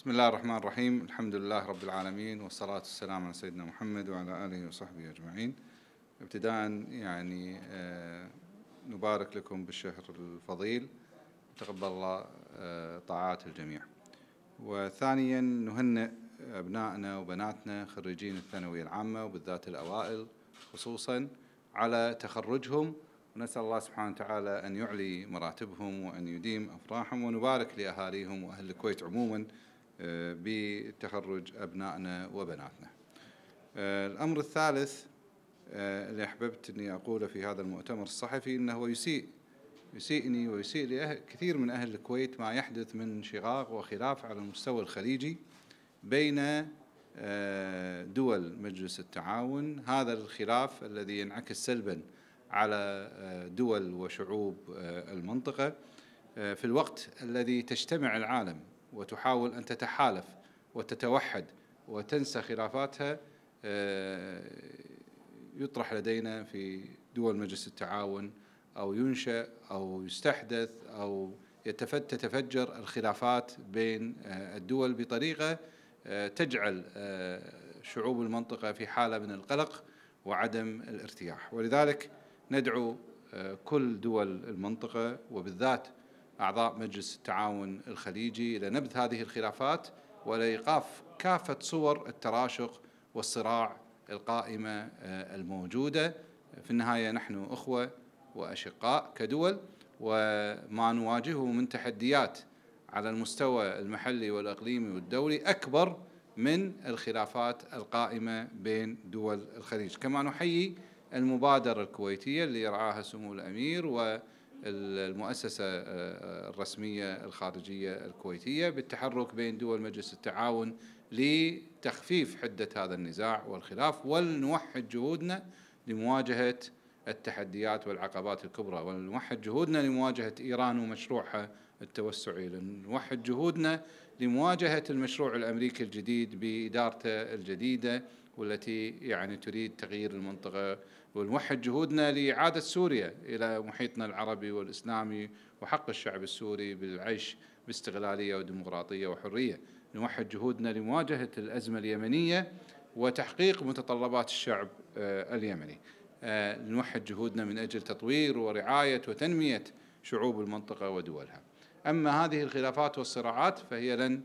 بسم الله الرحمن الرحيم الحمد لله رب العالمين والصلاة والسلام على سيدنا محمد وعلى آله وصحبه أجمعين ابتداء يعني نبارك لكم بالشهر الفضيل تقبل الله طاعات الجميع وثانيا نهنئ أبنائنا وبناتنا خريجين الثانوية العامة وبالذات الأوائل خصوصا على تخرجهم ونسأل الله سبحانه وتعالى أن يعلي مراتبهم وأن يديم أفراحهم ونبارك لأهاليهم وأهل الكويت عموما آه، بتخرج أبنائنا وبناتنا آه، الأمر الثالث آه، اللي أحببت أني أقوله في هذا المؤتمر الصحفي أنه يسيء يسيئني ويسيء كثير من أهل الكويت ما يحدث من شغاق وخلاف على المستوى الخليجي بين دول مجلس التعاون هذا الخلاف الذي ينعكس سلبا على دول وشعوب المنطقة في الوقت الذي تجتمع العالم وتحاول أن تتحالف وتتوحد وتنسى خلافاتها آه، يطرح لدينا في دول مجلس التعاون أو ينشأ أو يستحدث أو تتفجر الخلافات بين آه، الدول بطريقة آه، تجعل شعوب المنطقة في حالة من القلق وعدم الارتياح ولذلك ندعو كل دول المنطقة وبالذات أعضاء مجلس التعاون الخليجي إلى نبذ هذه الخلافات ولإيقاف كافة صور التراشق والصراع القائمة آه، الموجودة في النهاية نحن أخوة وأشقاء كدول وما نواجهه من تحديات على المستوى المحلي والإقليمي والدولي أكبر من الخلافات القائمة بين دول الخليج كما نحيي المبادرة الكويتية اللي يرعاها سمو الأمير و المؤسسة آه، آه، الرسمية الخارجية الكويتية بالتحرك بين دول مجلس التعاون لتخفيف حدة هذا النزاع والخلاف ولنوحد جهودنا لمواجهة التحديات والعقبات الكبرى ولنوحد جهودنا لمواجهة إيران ومشروعها التوسعي لنوحد جهودنا لمواجهة المشروع الأمريكي الجديد بإدارته الجديدة والتي يعني تريد تغيير المنطقة ونوحد جهودنا لإعادة سوريا إلى محيطنا العربي والإسلامي وحق الشعب السوري بالعيش باستقلالية وديمقراطية وحرية نوحد جهودنا لمواجهة الأزمة اليمنية وتحقيق متطلبات الشعب آه، اليمني آه، نوحد جهودنا من أجل تطوير ورعاية وتنمية شعوب المنطقة ودولها أما هذه الخلافات والصراعات فهي لن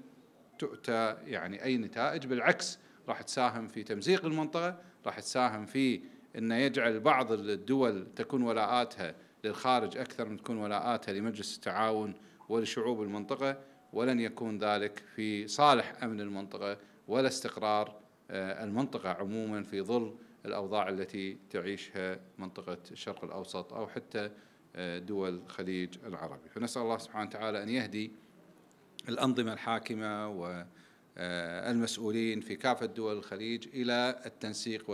تؤتى يعني أي نتائج بالعكس راح تساهم في تمزيق المنطقه راح تساهم في أن يجعل بعض الدول تكون ولاءاتها للخارج أكثر من تكون ولاءاتها لمجلس التعاون ولشعوب المنطقة ولن يكون ذلك في صالح أمن المنطقة ولا استقرار آه، المنطقة عموما في ظل الأوضاع التي تعيشها منطقة الشرق الأوسط أو حتى آه، دول الخليج العربي فنسأل الله سبحانه وتعالى أن يهدي الأنظمة الحاكمة و آه، المسؤولين في كافة دول الخليج إلى التنسيق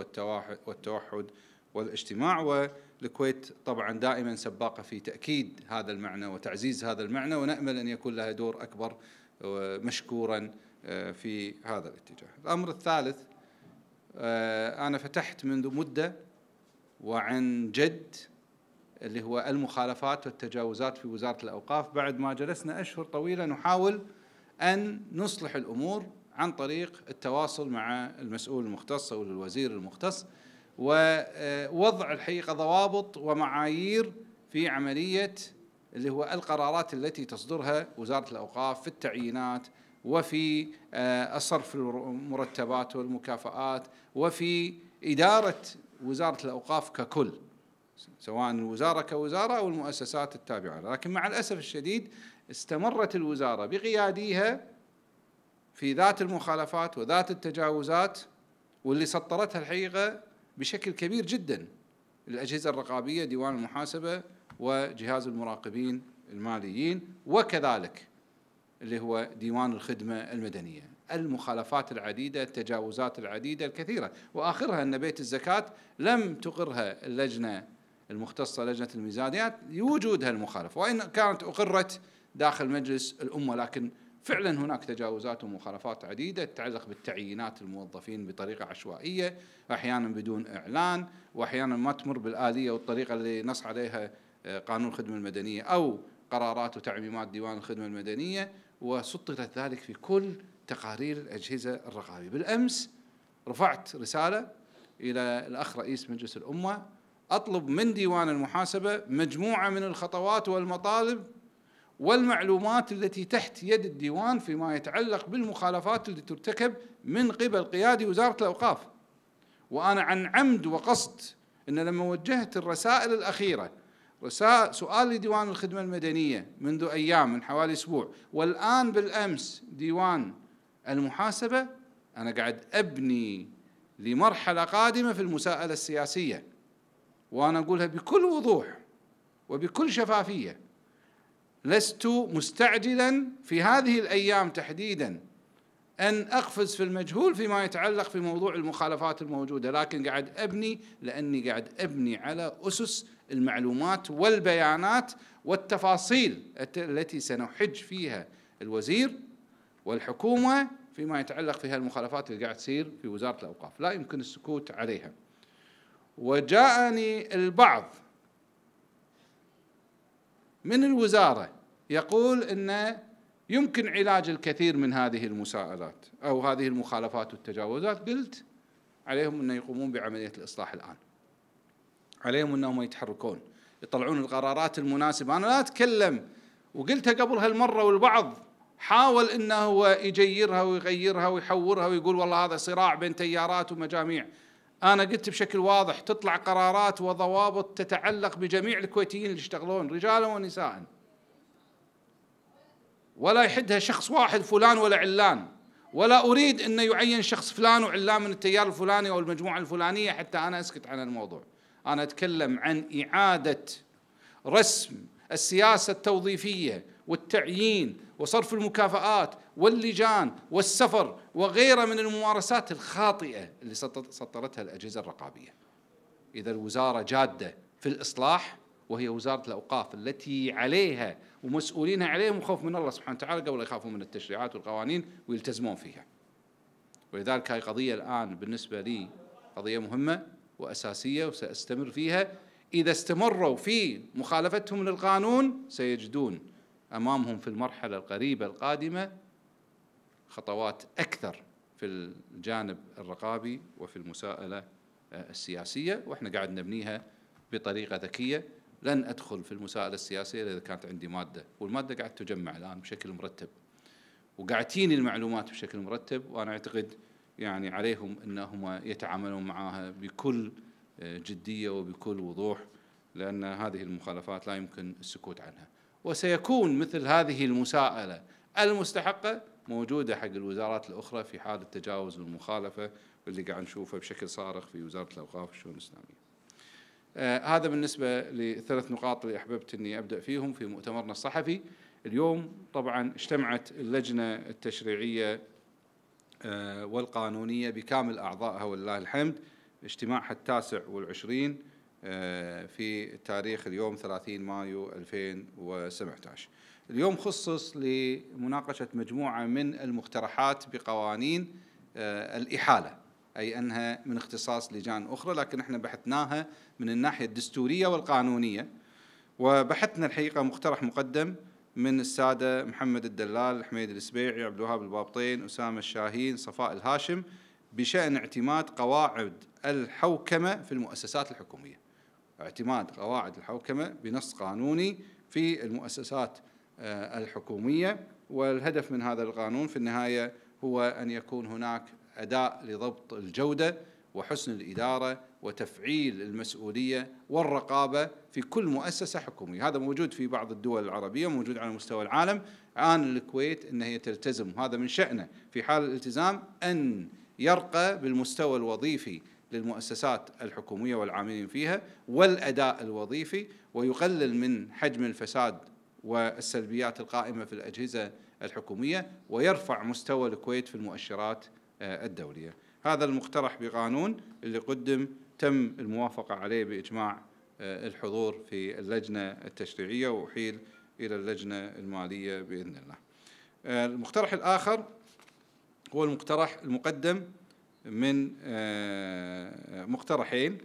والتوحد والاجتماع والكويت طبعا دائما سباقة في تأكيد هذا المعنى وتعزيز هذا المعنى ونأمل أن يكون لها دور أكبر مشكورا آه، في هذا الاتجاه الأمر الثالث آه، أنا فتحت منذ مدة وعن جد اللي هو المخالفات والتجاوزات في وزارة الأوقاف بعد ما جلسنا أشهر طويلة نحاول أن نصلح الأمور عن طريق التواصل مع المسؤول المختص أو الوزير المختص ووضع آه، الحقيقة ضوابط ومعايير في عملية اللي هو القرارات التي تصدرها وزارة الأوقاف في التعيينات وفي آه، الصرف المرتبات والمكافآت وفي إدارة وزارة الأوقاف ككل سواء الوزارة كوزارة أو المؤسسات التابعة لكن مع الأسف الشديد استمرت الوزارة بقياديها في ذات المخالفات وذات التجاوزات واللي سطرتها الحقيقة بشكل كبير جدا الأجهزة الرقابية ديوان المحاسبة وجهاز المراقبين الماليين وكذلك اللي هو ديوان الخدمة المدنية المخالفات العديدة التجاوزات العديدة الكثيرة وآخرها أن بيت الزكاة لم تقرها اللجنة المختصة لجنة الميزانيات لوجودها المخالف وإن كانت أقرت داخل مجلس الأمة لكن فعلا هناك تجاوزات ومخالفات عديدة تتعلق بالتعيينات الموظفين بطريقة عشوائية أحيانا بدون إعلان وأحيانا ما تمر بالآلية والطريقة اللي نص عليها آه، قانون الخدمة المدنية أو قرارات وتعميمات ديوان الخدمة المدنية وسطرت ذلك في كل تقارير الأجهزة الرقابية بالأمس رفعت رسالة إلى الأخ رئيس مجلس الأمة أطلب من ديوان المحاسبة مجموعة من الخطوات والمطالب والمعلومات التي تحت يد الديوان فيما يتعلق بالمخالفات التي ترتكب من قبل قيادي وزارة الأوقاف وأنا عن عمد وقصد أن لما وجهت الرسائل الأخيرة رسائل سؤال لديوان الخدمة المدنية منذ أيام من حوالي أسبوع والآن بالأمس ديوان المحاسبة أنا قاعد أبني لمرحلة قادمة في المساءلة السياسية وأنا أقولها بكل وضوح وبكل شفافية لست مستعجلا في هذه الايام تحديدا ان اقفز في المجهول فيما يتعلق في موضوع المخالفات الموجوده، لكن قاعد ابني لاني قاعد ابني على اسس المعلومات والبيانات والتفاصيل التي سنحج فيها الوزير والحكومه فيما يتعلق في المخالفات اللي قاعد تصير في وزاره الاوقاف، لا يمكن السكوت عليها. وجاءني البعض من الوزاره يقول ان يمكن علاج الكثير من هذه المساءلات او هذه المخالفات والتجاوزات قلت عليهم ان يقومون بعمليه الاصلاح الان عليهم انهم يتحركون يطلعون القرارات المناسبه انا لا اتكلم وقلتها قبل هالمره والبعض حاول انه هو يجيرها ويغيرها ويحورها ويقول والله هذا صراع بين تيارات ومجاميع أنا قلت بشكل واضح تطلع قرارات وضوابط تتعلق بجميع الكويتيين اللي يشتغلون رجالا ونساء ولا يحدها شخص واحد فلان ولا علان ولا أريد أن يعين شخص فلان وعلان من التيار الفلاني أو المجموعة الفلانية حتى أنا أسكت عن الموضوع أنا أتكلم عن إعادة رسم السياسة التوظيفية والتعيين وصرف المكافآت واللجان والسفر وغيرها من الممارسات الخاطئة اللي سطرتها الأجهزة الرقابية إذا الوزارة جادة في الإصلاح وهي وزارة الأوقاف التي عليها ومسؤولينها عليهم خوف من الله سبحانه وتعالى قبل يخافوا من التشريعات والقوانين ويلتزمون فيها ولذلك هذه قضية الآن بالنسبة لي قضية مهمة وأساسية وسأستمر فيها إذا استمروا في مخالفتهم للقانون سيجدون أمامهم في المرحلة القريبة القادمة خطوات اكثر في الجانب الرقابي وفي المساءله آه، السياسيه واحنا قاعد نبنيها بطريقه ذكيه لن ادخل في المساءله السياسيه اذا كانت عندي ماده والماده قاعد تجمع الان بشكل مرتب وقاعد تجيني المعلومات بشكل مرتب وانا اعتقد يعني عليهم انهم يتعاملون معها بكل آه، جديه وبكل وضوح لان هذه المخالفات لا يمكن السكوت عنها وسيكون مثل هذه المساءله المستحقه موجودة حق الوزارات الأخرى في حال التجاوز والمخالفة واللي قاعد نشوفه بشكل صارخ في وزارة الأوقاف والشؤون الإسلامية آه هذا بالنسبة لثلاث نقاط اللي أحببت أني أبدأ فيهم في مؤتمرنا الصحفي اليوم طبعا اجتمعت اللجنة التشريعية آه والقانونية بكامل أعضائها ولله الحمد اجتماعها التاسع والعشرين آه في تاريخ اليوم 30 مايو 2017 اليوم خصص لمناقشة مجموعة من المقترحات بقوانين آه، الإحالة أي أنها من اختصاص لجان أخرى لكن احنا بحثناها من الناحية الدستورية والقانونية وبحثنا الحقيقة مقترح مقدم من السادة محمد الدلال، حميد السبيعي، عبد الوهاب البابطين، أسامة الشاهين، صفاء الهاشم بشأن اعتماد قواعد الحوكمة في المؤسسات الحكومية. اعتماد قواعد الحوكمة بنص قانوني في المؤسسات آه، الحكومية والهدف من هذا القانون في النهاية هو أن يكون هناك أداء لضبط الجودة وحسن الإدارة وتفعيل المسؤولية والرقابة في كل مؤسسة حكومية هذا موجود في بعض الدول العربية موجود على مستوى العالم عن الكويت أن هي تلتزم هذا من شأنه في حال الالتزام أن يرقى بالمستوى الوظيفي للمؤسسات الحكومية والعاملين فيها والأداء الوظيفي ويقلل من حجم الفساد والسلبيات القائمة في الأجهزة الحكومية ويرفع مستوى الكويت في المؤشرات آه، الدولية هذا المقترح بقانون اللي قدم تم الموافقة عليه بإجماع آه، الحضور في اللجنة التشريعية وأحيل إلى اللجنة المالية بإذن الله آه، المقترح الآخر هو المقترح المقدم من مقترحين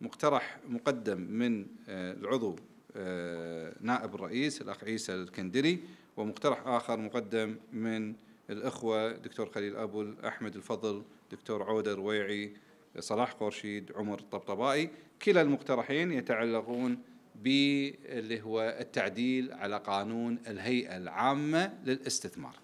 مقترح مقدم من العضو آه، نائب الرئيس الأخ عيسى الكندري ومقترح آخر مقدم من الأخوة دكتور خليل أبو أحمد الفضل دكتور عودة رويعي صلاح قرشيد عمر الطبطبائي كلا المقترحين يتعلقون باللي هو التعديل على قانون الهيئة العامة للاستثمار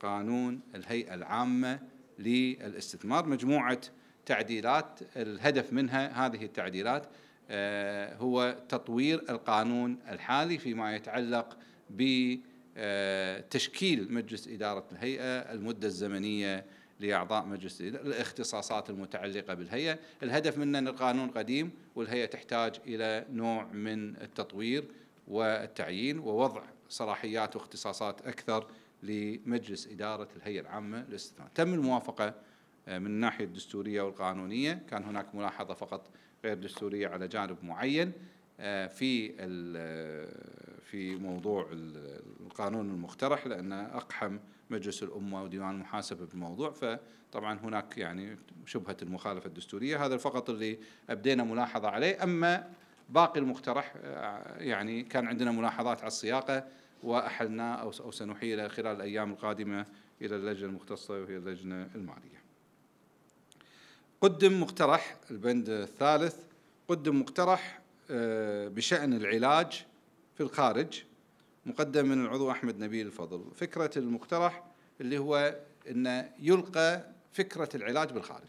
قانون الهيئة العامة للاستثمار مجموعة تعديلات الهدف منها هذه التعديلات آه، هو تطوير القانون الحالي فيما يتعلق بتشكيل مجلس إدارة الهيئة المدة الزمنية لأعضاء مجلس الاختصاصات المتعلقة بالهيئة الهدف منه أن القانون قديم والهيئة تحتاج إلى نوع من التطوير والتعيين ووضع صلاحيات واختصاصات أكثر لمجلس إدارة الهيئة العامة للاستثمار تم الموافقة آه، من الناحية الدستورية والقانونية كان هناك ملاحظة فقط غير دستوريه على جانب معين آه، في آه، في موضوع القانون المقترح لأن اقحم مجلس الامه وديوان المحاسبه بالموضوع فطبعا هناك يعني شبهه المخالفه الدستوريه هذا فقط اللي ابدينا ملاحظه عليه اما باقي المقترح آه، يعني كان عندنا ملاحظات على السياقه واحلناه او سنحيله خلال الايام القادمه الى اللجنه المختصه وهي اللجنه الماليه قدم مقترح البند الثالث قدم مقترح آه، بشأن العلاج في الخارج مقدم من العضو أحمد نبيل الفضل فكرة المقترح اللي هو أن يلقى فكرة العلاج بالخارج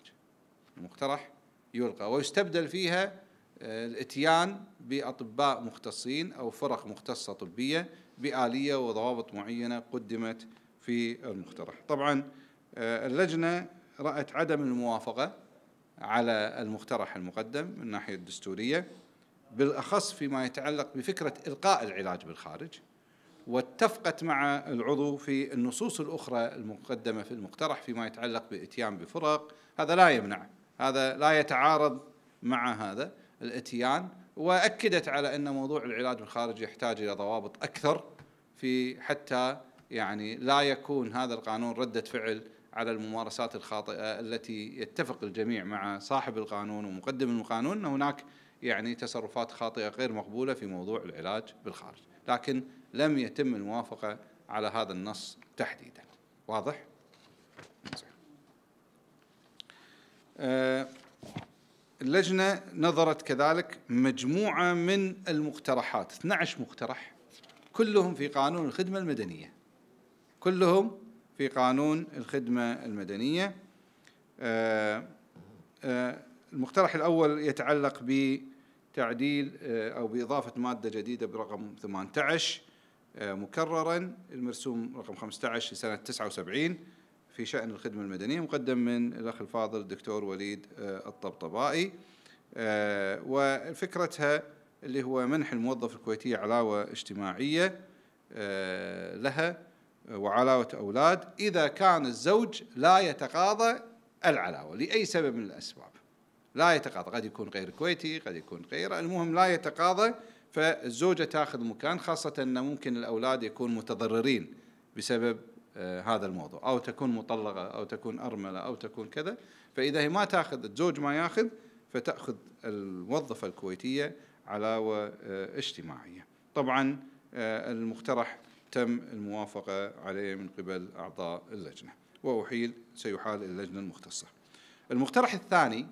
المقترح يلقى ويستبدل فيها آه، الاتيان باطباء مختصين او فرق مختصه طبيه باليه وضوابط معينه قدمت في المقترح. طبعا آه، اللجنه رات عدم الموافقه على المقترح المقدم من الناحية الدستورية بالأخص فيما يتعلق بفكرة إلقاء العلاج بالخارج واتفقت مع العضو في النصوص الأخرى المقدمة في المقترح فيما يتعلق بإتيان بفرق هذا لا يمنع هذا لا يتعارض مع هذا الإتيان وأكدت على أن موضوع العلاج بالخارج يحتاج إلى ضوابط أكثر في حتى يعني لا يكون هذا القانون ردة فعل على الممارسات الخاطئه التي يتفق الجميع مع صاحب القانون ومقدم القانون ان هناك يعني تصرفات خاطئه غير مقبوله في موضوع العلاج بالخارج، لكن لم يتم الموافقه على هذا النص تحديدا. واضح؟ آه، اللجنه نظرت كذلك مجموعه من المقترحات، 12 مقترح كلهم في قانون الخدمه المدنيه. كلهم في قانون الخدمة المدنية آه، آه، المقترح الأول يتعلق بتعديل آه، أو بإضافة مادة جديدة برقم 18 مكررا المرسوم رقم 15 لسنة 79 في شأن الخدمة المدنية مقدم من الأخ الفاضل الدكتور وليد الطبطبائي وفكرتها اللي هو منح الموظف الكويتي علاوة اجتماعية لها وعلاوة أولاد إذا كان الزوج لا يتقاضى العلاوة لأي سبب من الأسباب لا يتقاضى قد يكون غير كويتي قد يكون غيره المهم لا يتقاضى فالزوجة تأخذ مكان خاصة أن ممكن الأولاد يكون متضررين بسبب آه، هذا الموضوع أو تكون مطلقة أو تكون أرملة أو تكون كذا فإذا هي ما تأخذ الزوج ما يأخذ فتأخذ الموظفة الكويتية علاوة آه، اجتماعية طبعا آه، المقترح تم الموافقة عليه من قبل أعضاء اللجنة وأحيل سيحال اللجنة المختصة المقترح الثاني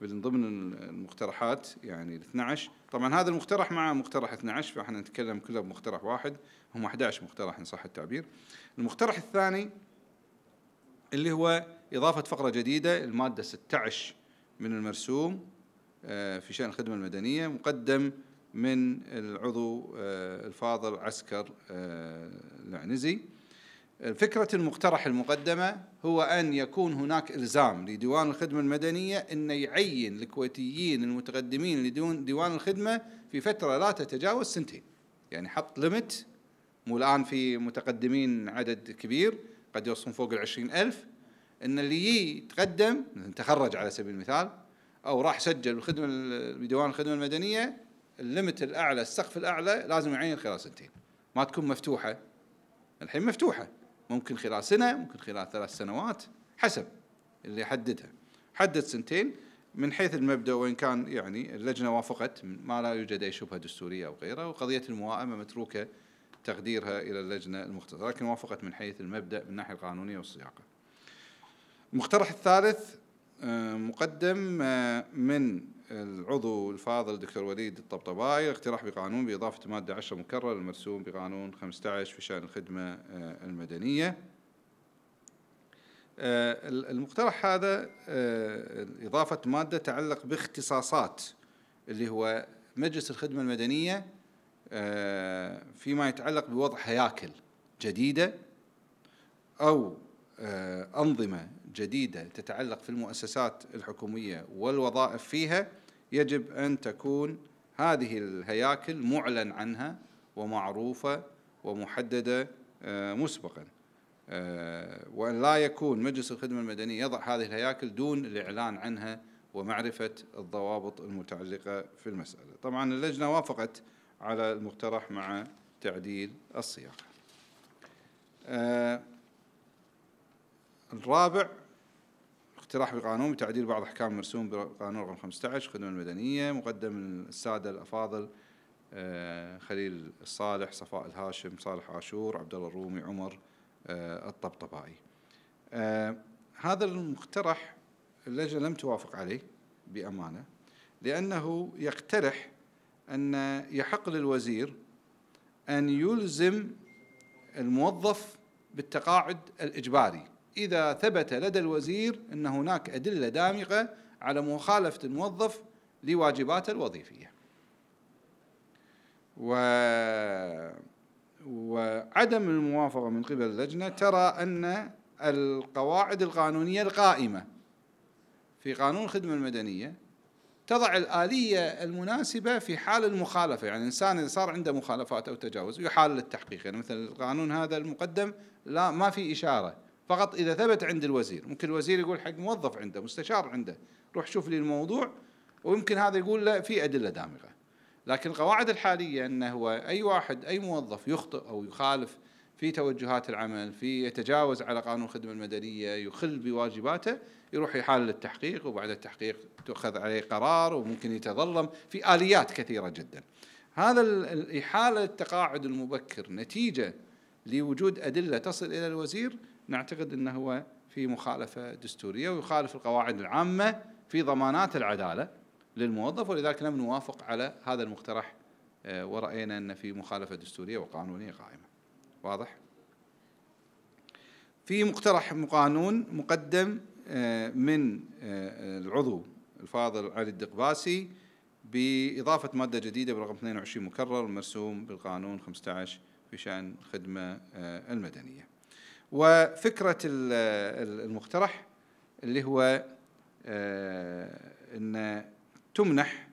من ضمن المقترحات يعني ال 12 طبعا هذا المقترح مع مقترح 12 فاحنا نتكلم كله بمقترح واحد هم 11 مقترح ان صح التعبير المقترح الثاني اللي هو اضافه فقره جديده الماده 16 من المرسوم آه، في شان الخدمه المدنيه مقدم من العضو آه، الفاضل عسكر آه، العنزي فكرة المقترح المقدمة هو أن يكون هناك إلزام لديوان الخدمة المدنية أن يعين الكويتيين المتقدمين لدون ديوان الخدمة في فترة لا تتجاوز سنتين يعني حط لمت مو الآن في متقدمين عدد كبير قد يوصلون فوق العشرين ألف أن اللي يتقدم تخرج على سبيل المثال أو راح سجل الخدمة بديوان الخدمة المدنية الليمت الاعلى السقف الاعلى لازم يعين خلال سنتين ما تكون مفتوحه الحين مفتوحه ممكن خلال سنه ممكن خلال ثلاث سنوات حسب اللي يحددها حدد سنتين من حيث المبدا وان كان يعني اللجنه وافقت ما لا يوجد اي شبهه دستوريه او غيره وقضيه الموائمه متروكه تقديرها الى اللجنه المختصه لكن وافقت من حيث المبدا من الناحيه القانونيه والسياقه. المقترح الثالث مقدم آه، من العضو الفاضل دكتور وليد الطبطباي اقتراح بقانون بإضافة مادة 10 مكرر المرسوم بقانون 15 في شأن الخدمة آه، المدنية آه، المقترح هذا إضافة مادة تعلق باختصاصات اللي هو مجلس الخدمة المدنية فيما يتعلق بوضع هياكل جديدة أو آه، أنظمة جديدة تتعلق في المؤسسات الحكومية والوظائف فيها يجب أن تكون هذه الهياكل معلن عنها ومعروفة ومحددة آه، مسبقا آه، وأن لا يكون مجلس الخدمة المدنية يضع هذه الهياكل دون الإعلان عنها ومعرفة الضوابط المتعلقة في المسألة طبعا اللجنة وافقت على المقترح مع تعديل الصياغة الرابع اقتراح بقانون بتعديل بعض أحكام مرسوم بقانون رقم 15 خدمة المدنية مقدم من السادة الأفاضل آه، خليل الصالح صفاء الهاشم صالح عاشور عبد الله الرومي عمر آه، الطبطبائي آه، هذا المقترح اللجنة لم توافق عليه بأمانة لأنه يقترح أن يحق للوزير أن يلزم الموظف بالتقاعد الإجباري إذا ثبت لدى الوزير أن هناك أدلة دامغة على مخالفة الموظف لواجباته الوظيفية و... وعدم الموافقة من قبل اللجنة ترى أن القواعد القانونية القائمة في قانون الخدمة المدنية تضع الآلية المناسبة في حال المخالفة يعني الإنسان إذا صار عنده مخالفات أو تجاوز يحال للتحقيق يعني مثلا القانون هذا المقدم لا ما في إشارة فقط إذا ثبت عند الوزير ممكن الوزير يقول حق موظف عنده مستشار عنده روح شوف لي الموضوع ويمكن هذا يقول لا في أدلة دامغة لكن القواعد الحالية أنه هو أي واحد أي موظف يخطئ أو يخالف في توجهات العمل في يتجاوز على قانون الخدمة المدنية يخل بواجباته يروح يحال التحقيق وبعد التحقيق تؤخذ عليه قرار وممكن يتظلم في آليات كثيرة جدا هذا الإحالة التقاعد المبكر نتيجة لوجود أدلة تصل إلى الوزير نعتقد أنه هو في مخالفة دستورية ويخالف القواعد العامة في ضمانات العدالة للموظف ولذلك لم نوافق على هذا المقترح آه، ورأينا أن في مخالفة دستورية وقانونية قائمة واضح؟ في مقترح قانون مقدم آه، من آه، العضو الفاضل علي الدقباسي بإضافة مادة جديدة برقم 22 مكرر مرسوم بالقانون 15 في شأن الخدمة المدنية وفكرة المقترح اللي هو آه، أن تمنح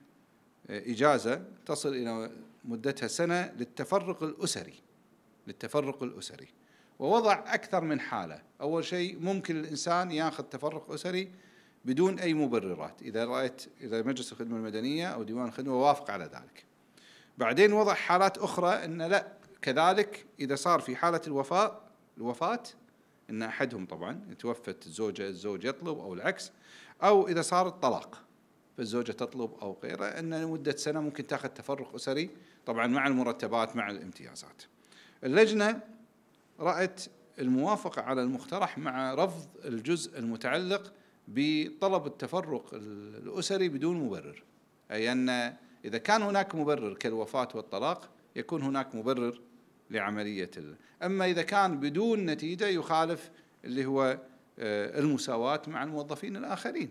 إجازة تصل إلى مدتها سنة للتفرق الأسري للتفرق الأسري ووضع أكثر من حالة أول شيء ممكن الإنسان ياخذ تفرق أسري بدون أي مبررات إذا رأيت إذا مجلس الخدمة المدنية أو ديوان الخدمة وافق على ذلك بعدين وضع حالات أخرى أن لا كذلك إذا صار في حالة الوفاة الوفاة أن أحدهم طبعا توفت الزوجة الزوج يطلب أو العكس أو إذا صار الطلاق فالزوجة تطلب أو غيره أن لمدة سنة ممكن تأخذ تفرق أسري طبعا مع المرتبات مع الامتيازات اللجنة رأت الموافقة على المقترح مع رفض الجزء المتعلق بطلب التفرق الأسري بدون مبرر أي أن إذا كان هناك مبرر كالوفاة والطلاق يكون هناك مبرر لعملية ال... أما إذا كان بدون نتيجة يخالف اللي هو آه، المساواة مع الموظفين الآخرين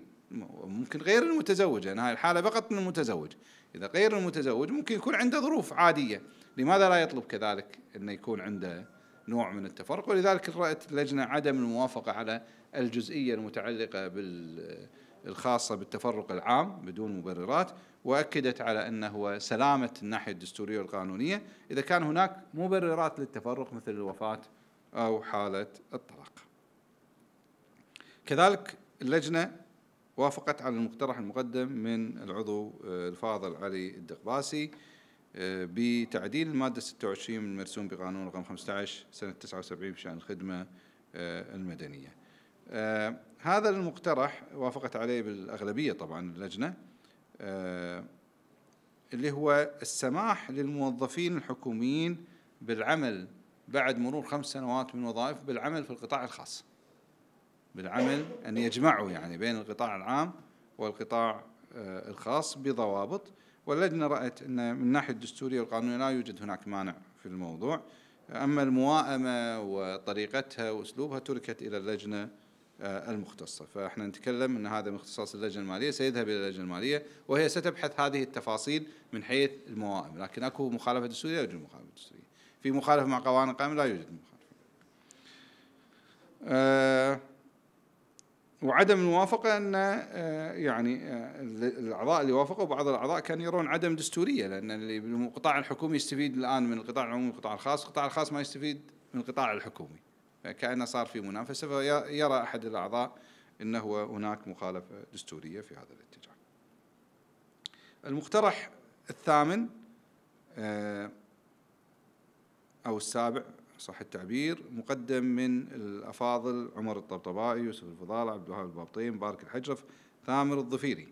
ممكن غير المتزوج لأن يعني هاي الحالة فقط من المتزوج إذا غير المتزوج ممكن يكون عنده ظروف عادية لماذا لا يطلب كذلك أن يكون عنده نوع من التفرق ولذلك رأت اللجنة عدم الموافقة على الجزئية المتعلقة بال الخاصة بالتفرق العام بدون مبررات وأكدت على أنه سلامة الناحية الدستورية والقانونية إذا كان هناك مبررات للتفرق مثل الوفاة أو حالة الطلاق كذلك اللجنة وافقت على المقترح المقدم من العضو آه، الفاضل علي الدقباسي آه، بتعديل المادة 26 من المرسوم بقانون رقم 15 سنة 79 بشأن الخدمة آه، المدنية هذا المقترح وافقت عليه بالأغلبية طبعا اللجنة آه، اللي هو السماح للموظفين الحكوميين بالعمل بعد مرور خمس سنوات من وظائف بالعمل في القطاع الخاص بالعمل أن يجمعوا يعني بين القطاع العام والقطاع آه، الخاص بضوابط واللجنة رأت أن من الناحية الدستورية والقانونية لا يوجد هناك مانع في الموضوع أما المواءمة وطريقتها وأسلوبها تركت إلى اللجنة آه، المختصة فإحنا نتكلم أن هذا من اختصاص اللجنة المالية سيذهب إلى اللجنة المالية وهي ستبحث هذه التفاصيل من حيث الموائم لكن أكو مخالفة دستورية لا يوجد مخالفة دستورية في مخالفة مع قوانين القائمة لا يوجد مخالفة أه وعدم الموافقة أن آه، يعني آه، الأعضاء اللي وافقوا بعض الأعضاء كانوا يرون عدم دستورية لأن اللي القطاع الحكومي يستفيد الآن من القطاع العمومي والقطاع الخاص، القطاع الخاص ما يستفيد من القطاع الحكومي. كأنه صار في منافسة فيرى أحد الأعضاء أنه هناك مخالفة دستورية في هذا الاتجاه المقترح الثامن آه، أو السابع صح التعبير مقدم من الأفاضل عمر الطبطبائي يوسف الفضال عبد الوهاب البابطين مبارك الحجرف ثامر الظفيري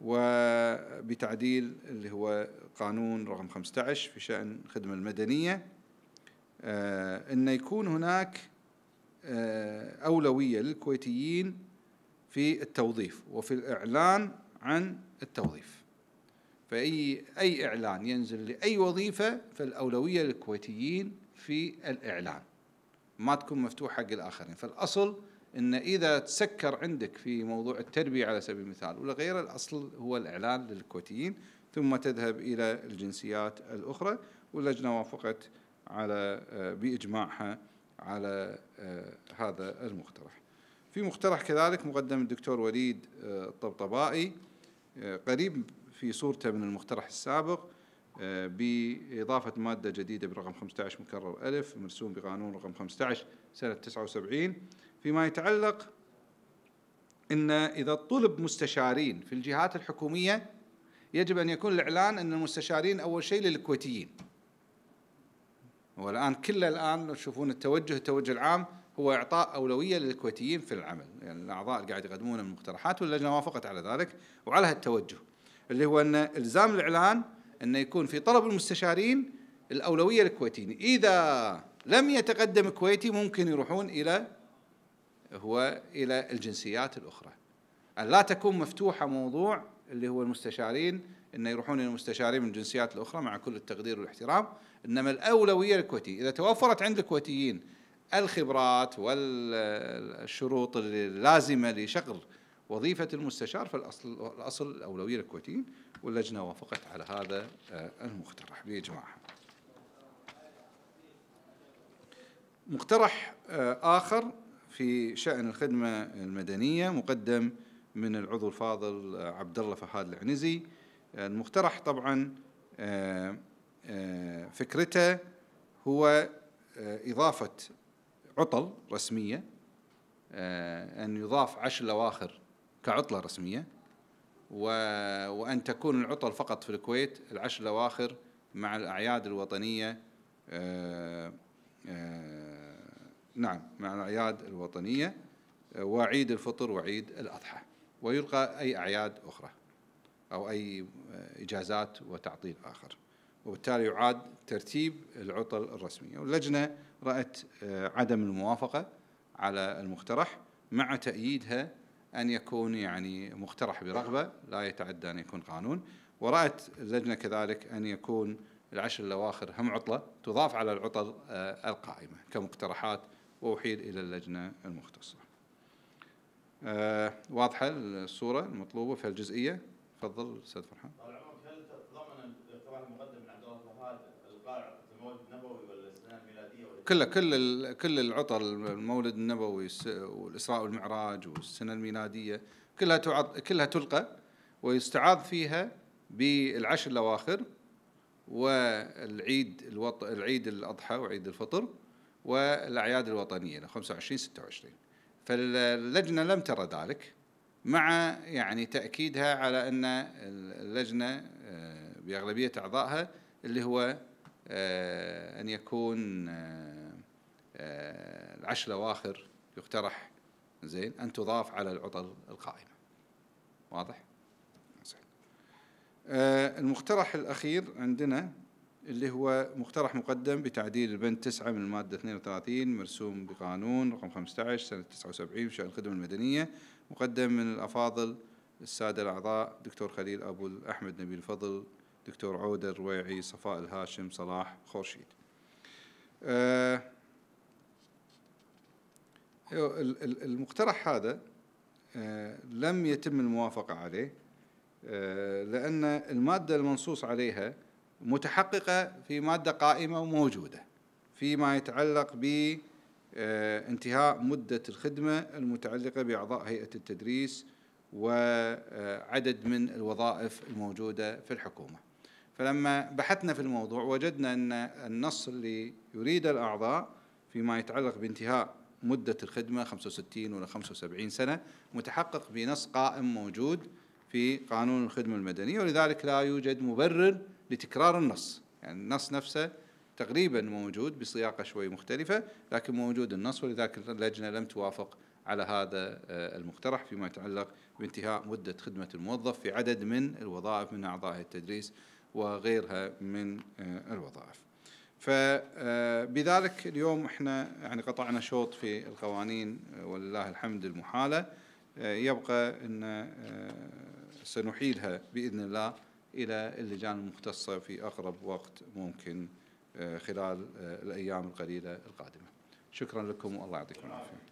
وبتعديل اللي هو قانون رقم 15 في شأن الخدمة المدنية آه، أن يكون هناك آه، أولوية للكويتيين في التوظيف وفي الإعلان عن التوظيف فأي أي إعلان ينزل لأي وظيفة فالأولوية للكويتيين في الإعلان ما تكون مفتوحة حق الآخرين فالأصل أن إذا تسكر عندك في موضوع التربية على سبيل المثال ولا غير الأصل هو الإعلان للكويتيين ثم تذهب إلى الجنسيات الأخرى واللجنة وافقت على آه، باجماعها على آه، هذا المقترح. في مقترح كذلك مقدم الدكتور وليد آه، الطبطبائي قريب في صورته من المقترح السابق بإضافة مادة جديدة برقم 15 مكرر ألف مرسوم بقانون رقم 15 سنة 79 فيما يتعلق أن إذا طلب مستشارين في الجهات الحكومية يجب أن يكون الإعلان أن المستشارين أول شيء للكويتيين والآن كل الآن تشوفون التوجه التوجه العام هو إعطاء أولوية للكويتيين في العمل يعني الأعضاء اللي قاعد يقدمون المقترحات واللجنة وافقت على ذلك وعلى هالتوجه اللي هو أن إلزام الإعلان أنه يكون في طلب المستشارين الأولوية للكويتيين إذا لم يتقدم كويتي ممكن يروحون إلى هو إلى الجنسيات الأخرى أن لا تكون مفتوحة موضوع اللي هو المستشارين انه يروحون إلى المستشارين من الجنسيات الأخرى مع كل التقدير والاحترام إنما الأولوية الكويتي إذا توفرت عند الكويتيين الخبرات والشروط اللازمة لشغل وظيفة المستشار فالأصل الأصل الأولوية للكويتيين واللجنة وافقت على هذا آه، المقترح بإجماعها مقترح آه، آخر في شأن الخدمة المدنية مقدم من العضو الفاضل آه، عبد الله فهاد العنزي المقترح طبعا آه، آه، فكرته هو آه، إضافة عطل رسمية أن يضاف عشر الأواخر كعطلة رسمية وأن تكون العطل فقط في الكويت العشر الأواخر مع الأعياد الوطنية نعم مع الأعياد الوطنية وعيد الفطر وعيد الأضحى ويلقى أي أعياد أخرى أو أي إجازات وتعطيل آخر وبالتالي يعاد ترتيب العطل الرسمية واللجنة رأت آه، عدم الموافقة على المقترح مع تأييدها أن يكون يعني مقترح برغبة لا يتعدى أن يكون قانون ورأت اللجنة كذلك أن يكون العشر الأواخر هم عطلة تضاف على العطل آه، القائمة كمقترحات وأحيل إلى اللجنة المختصة آه، واضحة الصورة المطلوبة في الجزئية تفضل استاذ فرحان. طال عمرك هل تتضمن الاقتراح المقدم من عبد الله فهد القارع المولد النبوي والاسنان الميلاديه كله كل كل العطل المولد النبوي والاسراء والمعراج والسنه الميلاديه كلها تعض كلها تلقى ويستعاض فيها بالعشر الاواخر والعيد الوط... العيد الاضحى وعيد الفطر والاعياد الوطنيه 25 26 فاللجنه لم ترى ذلك مع يعني تأكيدها على أن اللجنة آه، بأغلبية أعضائها اللي هو آه، أن يكون آه، العشر الأواخر يقترح زين أن تضاف على العطل القائمة واضح؟ المقترح الأخير عندنا اللي هو مقترح مقدم بتعديل البند 9 من المادة 32 مرسوم بقانون رقم 15 سنة 79 بشأن الخدمة المدنية مقدم من الأفاضل السادة الأعضاء دكتور خليل أبو أحمد نبيل فضل دكتور عودة الرويعي صفاء الهاشم صلاح خورشيد آه، المقترح هذا آه، لم يتم الموافقة عليه آه، لأن المادة المنصوص عليها متحققة في مادة قائمة وموجودة فيما يتعلق ب آه، انتهاء مدة الخدمة المتعلقة بأعضاء هيئة التدريس وعدد من الوظائف الموجودة في الحكومة فلما بحثنا في الموضوع وجدنا أن النص اللي يريد الأعضاء فيما يتعلق بانتهاء مدة الخدمة 65 ولا 75 سنة متحقق بنص قائم موجود في قانون الخدمة المدنية ولذلك لا يوجد مبرر لتكرار النص يعني النص نفسه تقريبا موجود بصياغه شوي مختلفه لكن موجود النص ولذلك اللجنه لم توافق على هذا آه، المقترح فيما يتعلق بانتهاء مده خدمه الموظف في عدد من الوظائف من اعضاء التدريس وغيرها من آه، الوظائف. فبذلك آه، اليوم احنا يعني قطعنا شوط في القوانين ولله الحمد المحاله يبقى ان سنحيلها باذن الله الى اللجان المختصه في اقرب وقت ممكن آه، خلال آه، الأيام القليلة القادمة شكرا لكم والله يعطيكم العافية